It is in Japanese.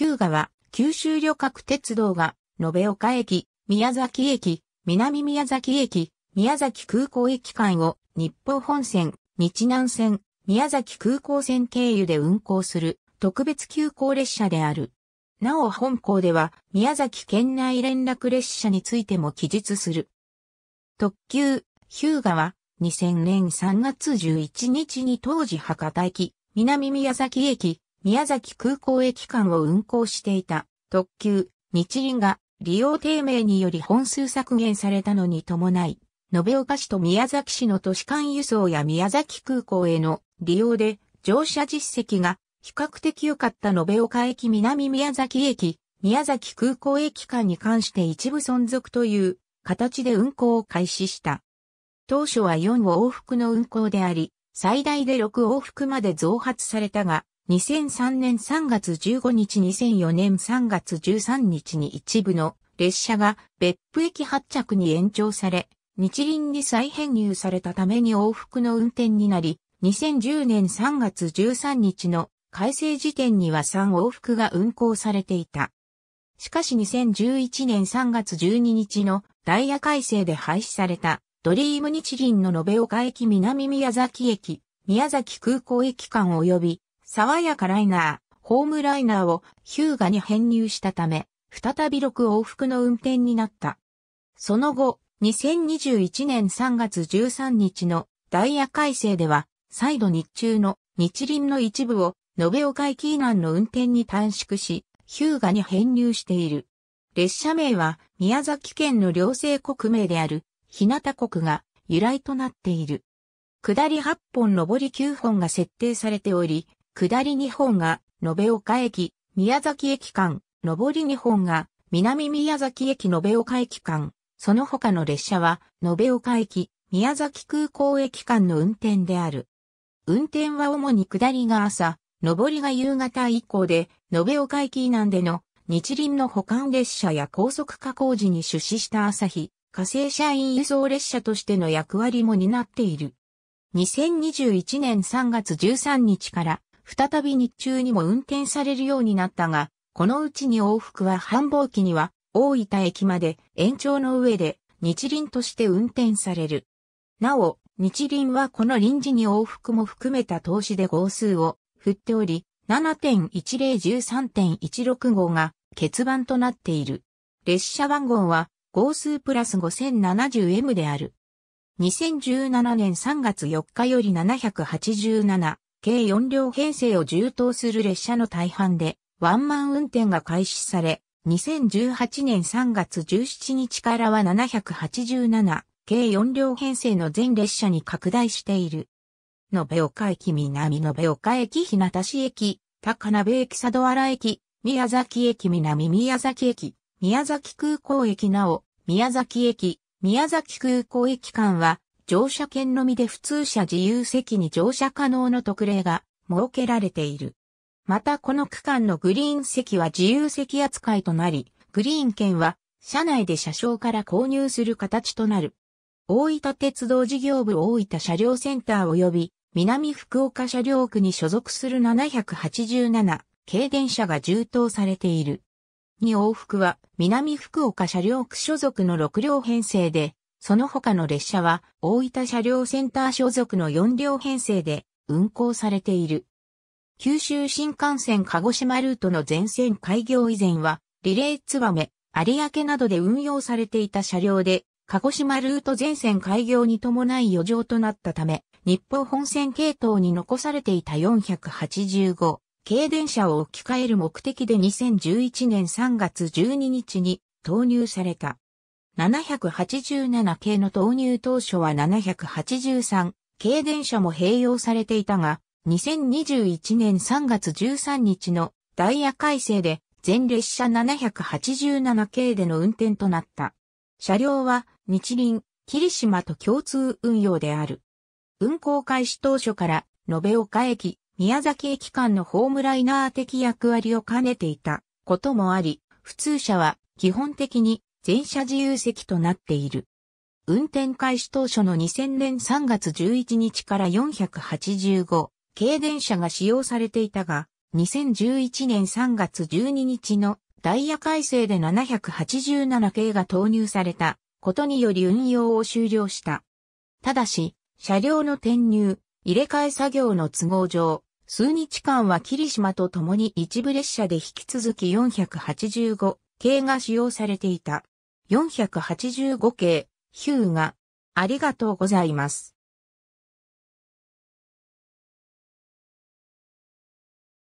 日向は、九州旅客鉄道が、延岡駅、宮崎駅、南宮崎駅、宮崎空港駅間を、日報本線、日南線、宮崎空港線経由で運行する、特別急行列車である。なお本校では、宮崎県内連絡列車についても記述する。特急、ヒューガは、2000年3月11日に当時博多駅、南宮崎駅、宮崎空港駅間を運行していた特急、日輪が利用低迷により本数削減されたのに伴い、延岡市と宮崎市の都市間輸送や宮崎空港への利用で乗車実績が比較的良かった延岡駅南宮崎駅、宮崎空港駅間に関して一部存続という形で運行を開始した。当初は4往復の運行であり、最大で6往復まで増発されたが、2003年3月15日2004年3月13日に一部の列車が別府駅発着に延長され、日輪に再編入されたために往復の運転になり、2010年3月13日の改正時点には3往復が運行されていた。しかし2011年3月12日のダイヤ改正で廃止されたドリーム日輪の延岡駅南宮崎駅、宮崎空港駅間及び爽やかライナー、ホームライナーをヒューガに編入したため、再び6往復の運転になった。その後、2021年3月13日のダイヤ改正では、再度日中の日輪の一部を延岡駅以南の運転に短縮し、ヒューガに編入している。列車名は宮崎県の両政国名である日向国が由来となっている。下り8本上り9本が設定されており、下り日本が延岡駅、宮崎駅間、上り日本が南宮崎駅延岡駅間、その他の列車は延岡駅、宮崎空港駅間の運転である。運転は主に下りが朝、上りが夕方以降で、延岡駅以南での日輪の保管列車や高速加工時に出資した朝日、火星社員輸送列車としての役割も担っている。2021年3月13日から再び日中にも運転されるようになったが、このうちに往復は繁忙期には大分駅まで延長の上で日輪として運転される。なお、日輪はこの臨時に往復も含めた投資で号数を振っており、7.1013.16号が欠番となっている。列車番号は号数プラス 5070M である。2017年3月4日より787、計4両編成を充当する列車の大半で、ワンマン運転が開始され、2018年3月17日からは787、計4両編成の全列車に拡大している。延岡駅南延岡駅日向市駅、高鍋駅佐土原駅、宮崎駅南宮崎駅、宮崎空港駅なお、宮崎駅、宮崎空港駅間は、乗車券のみで普通車自由席に乗車可能の特例が設けられている。またこの区間のグリーン席は自由席扱いとなり、グリーン券は車内で車掌から購入する形となる。大分鉄道事業部大分車両センター及び南福岡車両区に所属する787軽電車が充当されている。2往復は南福岡車両区所属の6両編成でその他の列車は大分車両センター所属の4両編成で運行されている。九州新幹線鹿児島ルートの全線開業以前は、リレーツバメ、有明などで運用されていた車両で、鹿児島ルート全線開業に伴い余剰となったため、日報本線系統に残されていた485系電車を置き換える目的で2011年3月12日に投入された。787系の投入当初は783系電車も併用されていたが、2021年3月13日のダイヤ改正で全列車787系での運転となった。車両は日輪、霧島と共通運用である。運行開始当初から延岡駅、宮崎駅間のホームライナー的役割を兼ねていたこともあり、普通車は基本的に全車自由席となっている。運転開始当初の2000年3月11日から485、軽電車が使用されていたが、2011年3月12日のダイヤ改正で787系が投入されたことにより運用を終了した。ただし、車両の転入、入れ替え作業の都合上、数日間は霧島と共に一部列車で引き続き485系が使用されていた。485系、ヒューが、ありがとうございます。